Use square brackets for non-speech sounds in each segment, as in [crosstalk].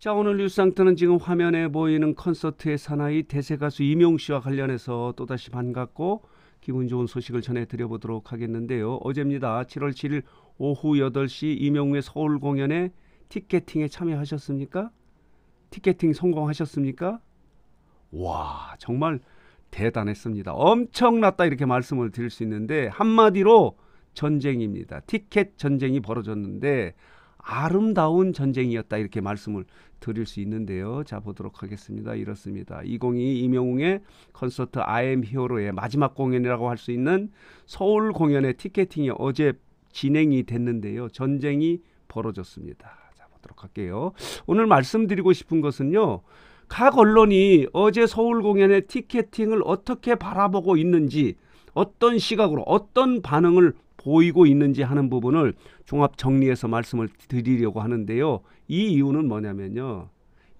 자 오늘 뉴스 상태는 지금 화면에 보이는 콘서트의 사나이 대세 가수 임용 씨와 관련해서 또다시 반갑고 기분 좋은 소식을 전해드려보도록 하겠는데요. 어제입니다. 7월 7일 오후 8시 임용의 서울 공연에 티켓팅에 참여하셨습니까? 티켓팅 성공하셨습니까? 와 정말 대단했습니다. 엄청났다 이렇게 말씀을 드릴 수 있는데 한마디로 전쟁입니다. 티켓 전쟁이 벌어졌는데 아름다운 전쟁이었다 이렇게 말씀을 드릴 수 있는데요. 자 보도록 하겠습니다. 이렇습니다. 2022 이명웅의 콘서트 아엠 히어로의 마지막 공연이라고 할 수 있는 서울 공연의 티켓팅이 어제 진행이 됐는데요. 전쟁이 벌어졌습니다. 자 보도록 할게요. 오늘 말씀드리고 싶은 것은요. 각 언론이 어제 서울 공연의 티켓팅을 어떻게 바라보고 있는지 어떤 시각으로 어떤 반응을 보이고 있는지 하는 부분을 종합 정리해서 말씀을 드리려고 하는데요. 이 이유는 뭐냐면요.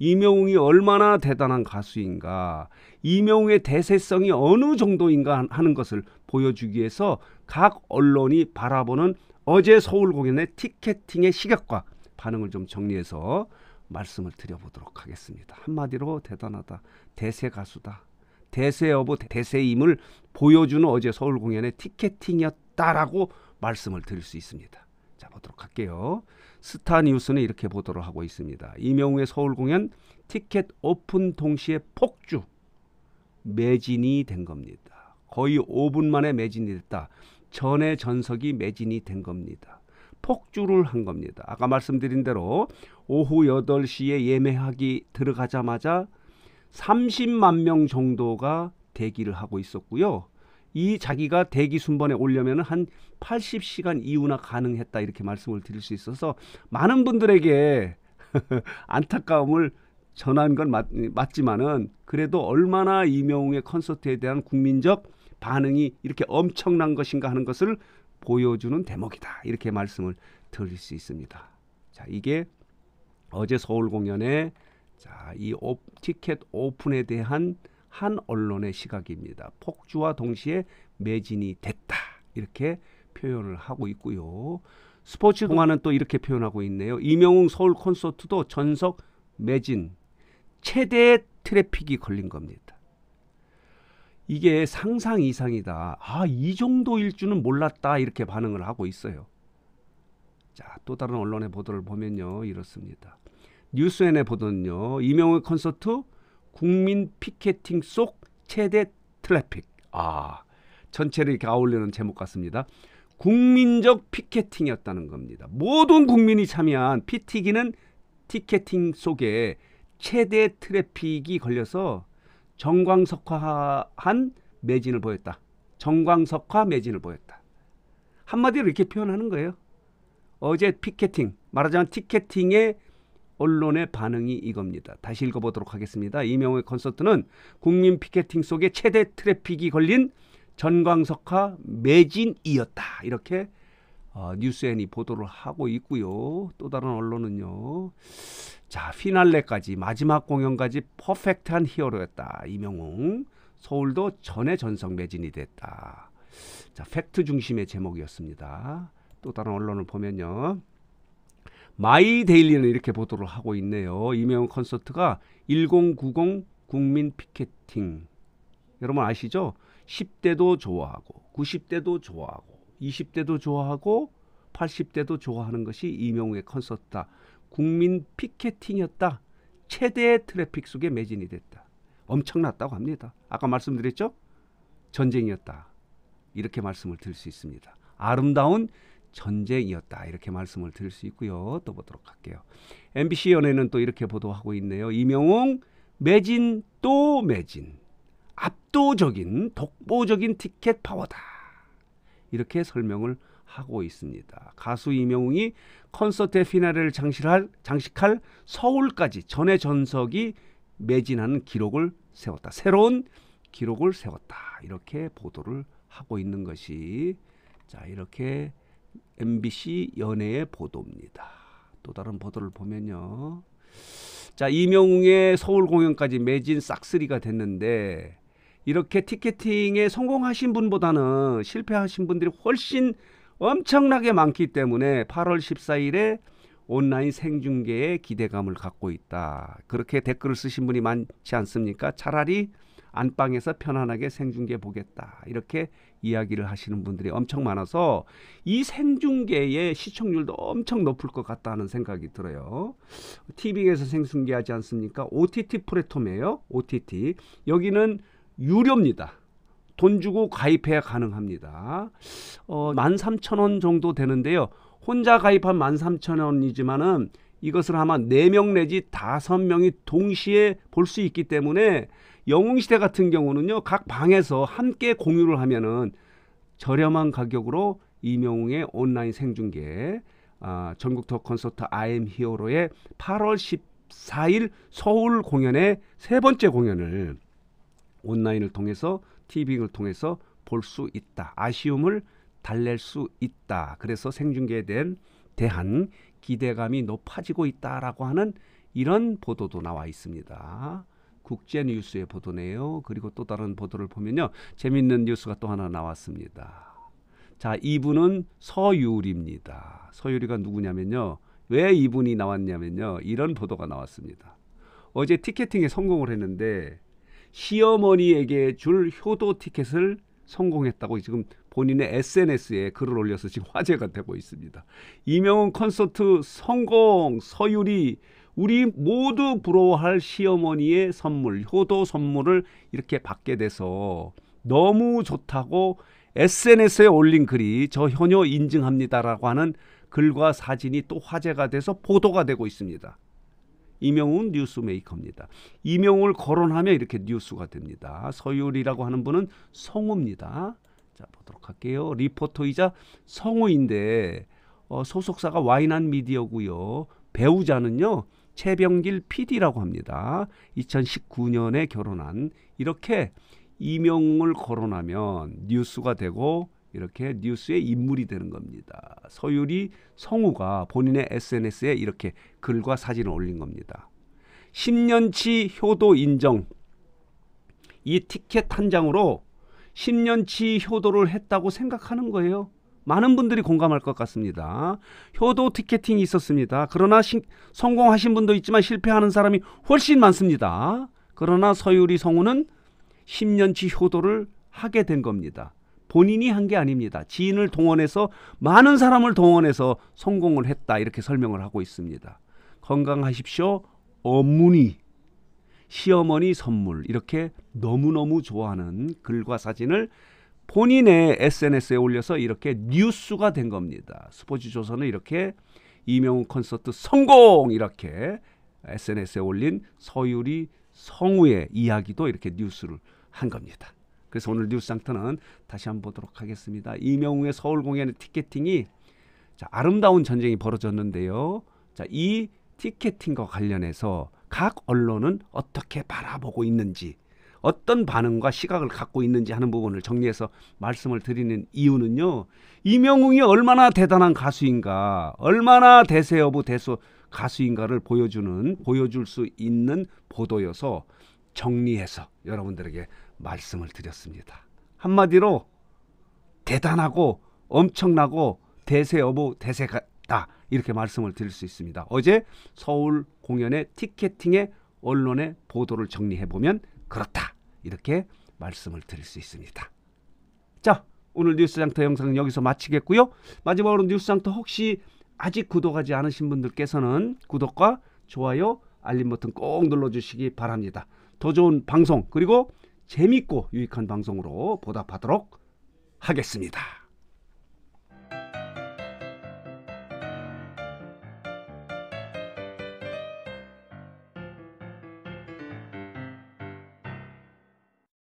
이명웅이 얼마나 대단한 가수인가, 이명웅의 대세성이 어느 정도인가 하는 것을 보여주기 위해서 각 언론이 바라보는 어제 서울 공연의 티켓팅의 시각과 반응을 좀 정리해서 말씀을 드려보도록 하겠습니다. 한마디로 대단하다, 대세 가수다, 대세 여부 대세임을 보여주는 어제 서울 공연의 티켓팅이었다라고 말씀을 드릴 수 있습니다. 자 보도록 할게요. 스타 뉴스는 이렇게 보도를 하고 있습니다. 이명우의 서울 공연 티켓 오픈 동시에 폭주 매진이 된 겁니다. 거의 5분 만에 매진이 됐다. 전에 전석이 매진이 된 겁니다. 폭주를 한 겁니다. 아까 말씀드린 대로 오후 8시에 예매하기 들어가자마자 30만 명 정도가 대기를 하고 있었고요. 이 자기가 대기 순번에 오려면 한 80시간 이후나 가능했다 이렇게 말씀을 드릴 수 있어서 많은 분들에게 [laughs] 안타까움을 전한 건 맞, 맞지만은 그래도 얼마나 이명웅의 콘서트에 대한 국민적 반응이 이렇게 엄청난 것인가 하는 것을 보여주는 대목이다 이렇게 말씀을 드릴 수 있습니다. 자 이게 어제 서울 공연에 자, 이 오, 티켓 오픈에 대한 한 언론의 시각입니다. 폭주와 동시에 매진이 됐다. 이렇게 표현을 하고 있고요. 스포츠 동화는 또 이렇게 표현하고 있네요. 이명웅 서울 콘서트도 전석 매진 최대 트래픽이 걸린 겁니다. 이게 상상 이상이다. 아, 이 정도일 줄은 몰랐다. 이렇게 반응을 하고 있어요. 자, 또 다른 언론의 보도를 보면요. 이렇습니다. 뉴스앤에 보던요. 이명웅 콘서트 국민 피켓팅 속 최대 트래픽. 아, 전체를 이렇게 아울리는 제목 같습니다. 국민적 피켓팅이었다는 겁니다. 모든 국민이 참여한 피튀기는 티켓팅 속에 최대 트래픽이 걸려서 정광석화한 매진을 보였다. 정광석화 매진을 보였다. 한마디로 이렇게 표현하는 거예요. 어제 피켓팅, 말하자면 티켓팅의 언론의 반응이 이겁니다. 다시 읽어보도록 하겠습니다. 이명호의 콘서트는 국민 피켓팅 속에 최대 트래픽이 걸린 전광석화 매진이었다. 이렇게 어, 뉴스엔이 보도를 하고 있고요. 또 다른 언론은요. 자 피날레까지 마지막 공연까지 퍼펙트한 히어로였다. 이명웅 서울도 전에 전성 매진이 됐다. 자 팩트 중심의 제목이었습니다. 또 다른 언론을 보면요. 마이데일리는 이렇게 보도를 하고 있네요. 이명 콘서트가 1090 국민 피켓팅. 여러분 아시죠? 10대도 좋아하고 90대도 좋아하고 20대도 좋아하고 80대도 좋아하는 것이 이명우의 콘서트다. 국민 피켓팅이었다. 최대의 트래픽 속에 매진이 됐다. 엄청났다고 합니다. 아까 말씀드렸죠? 전쟁이었다. 이렇게 말씀을 드릴 수 있습니다. 아름다운 전쟁이었다 이렇게 말씀을 드릴 수 있고요. 또 보도록 할게요. MBC 연예는 또 이렇게 보도하고 있네요. 이명웅 매진 또 매진 압도적인 독보적인 티켓 파워다 이렇게 설명을 하고 있습니다. 가수 이명웅이 콘서트의 피나를 장식할, 장식할 서울까지 전의 전석이 매진하는 기록을 세웠다. 새로운 기록을 세웠다. 이렇게 보도를 하고 있는 것이 자 이렇게 MBC 연예의 보도입니다. 또 다른 보도를 보면요. 자, 이명웅의 서울 공연까지 매진 싹쓸이가 됐는데 이렇게 티켓팅에 성공하신 분보다는 실패하신 분들이 훨씬 엄청나게 많기 때문에 8월 14일에 온라인 생중계에 기대감을 갖고 있다. 그렇게 댓글을 쓰신 분이 많지 않습니까? 차라리 안방에서 편안하게 생중계 보겠다. 이렇게 이야기를 하시는 분들이 엄청 많아서 이 생중계의 시청률도 엄청 높을 것 같다는 생각이 들어요. TV에서 생중계하지 않습니까? OTT 플랫폼이에요. OTT. 여기는 유료입니다. 돈 주고 가입해야 가능합니다. 어, 13,000원 정도 되는데요. 혼자 가입한 13,000원이지만은 이것을 아마 4명 내지 5 명이 동시에 볼 수 있기 때문에 영웅시대 같은 경우는요. 각 방에서 함께 공유를 하면은 저렴한 가격으로 이명웅의 온라인 생중계 아, 전국 투 콘서트 아엠 이 히어로의 8월 14일 서울 공연의 세 번째 공연을 온라인을 통해서 티빙을 통해서 볼 수 있다. 아쉬움을 달랠 수 있다. 그래서 생중계에 대한 기대감이 높아지고 있다라고 하는 이런 보도도 나와 있습니다. 국제 뉴스의 보도네요. 그리고 또 다른 보도를 보면요. 재밌는 뉴스가 또 하나 나왔습니다. 자, 이분은 서유리입니다. 서유리가 누구냐면요. 왜 이분이 나왔냐면요. 이런 보도가 나왔습니다. 어제 티켓팅에 성공을 했는데 시어머니에게 줄 효도 티켓을 성공했다고 지금 본인의 SNS에 글을 올려서 지금 [laughs] 화제가 되고 있습니다. 이명훈 콘서트 성공 서유리 우리 모두 부러워할 시어머니의 선물 효도 선물을 이렇게 받게 돼서 너무 좋다고 SNS에 올린 글이 저 현효 인증합니다라고 하는 글과 사진이 또 화제가 돼서 보도가 되고 있습니다. 이명훈 뉴스메이커입니다. 이명훈을 거론하며 이렇게 뉴스가 됩니다. 서율이라고 하는 분은 성우입니다. 자 보도록 할게요. 리포터이자 성우인데 어, 소속사가 와인한 미디어고요. 배우자는요. 최병길 PD라고 합니다. 2019년에 결혼한 이렇게 이명을 거론하면 뉴스가 되고 이렇게 뉴스의 인물이 되는 겁니다. 서유리 성우가 본인의 SNS에 이렇게 글과 사진을 올린 겁니다. 10년치 효도 인정. 이 티켓 한 장으로 10년치 효도를 했다고 생각하는 거예요. 많은 분들이 공감할 것 같습니다. 효도 티켓팅이 있었습니다. 그러나 시, 성공하신 분도 있지만 실패하는 사람이 훨씬 많습니다. 그러나 서유리 성우는 10년치 효도를 하게 된 겁니다. 본인이 한 게 아닙니다. 지인을 동원해서 많은 사람을 동원해서 성공을 했다 이렇게 설명을 하고 있습니다. 건강하십시오. 어머니 시어머니 선물 이렇게 너무너무 좋아하는 글과 사진을 본인의 SNS에 올려서 이렇게 뉴스가 된 겁니다. 스포츠 조선은 이렇게 이명훈 콘서트 성공 이렇게 SNS에 올린 서유리 성우의 이야기도 이렇게 뉴스를 한 겁니다. 그래서 오늘 뉴스 상터는 다시 한번 보도록 하겠습니다. 이명웅의 서울 공연의 티켓팅이 자, 아름다운 전쟁이 벌어졌는데요. 자, 이 티켓팅과 관련해서 각 언론은 어떻게 바라보고 있는지 어떤 반응과 시각을 갖고 있는지 하는 부분을 정리해서 말씀을 드리는 이유는요. 이명웅이 얼마나 대단한 가수인가, 얼마나 대세 여부 대소 가수인가를 보여주는 보여줄 수 있는 보도여서 정리해서 여러분들에게 말씀을 드렸습니다. 한마디로 대단하고 엄청나고 대세 여부 대세다 이렇게 말씀을 드릴 수 있습니다. 어제 서울 공연의 티켓팅의 언론의 보도를 정리해 보면 그렇다 이렇게 말씀을 드릴 수 있습니다. 자 오늘 뉴스장터 영상은 여기서 마치겠고요. 마지막으로 뉴스장터 혹시 아직 구독하지 않으신 분들께서는 구독과 좋아요 알림 버튼 꼭 눌러주시기 바랍니다. 더 좋은 방송 그리고 재밌고 유익한 방송으로 보답하도록 하겠습니다.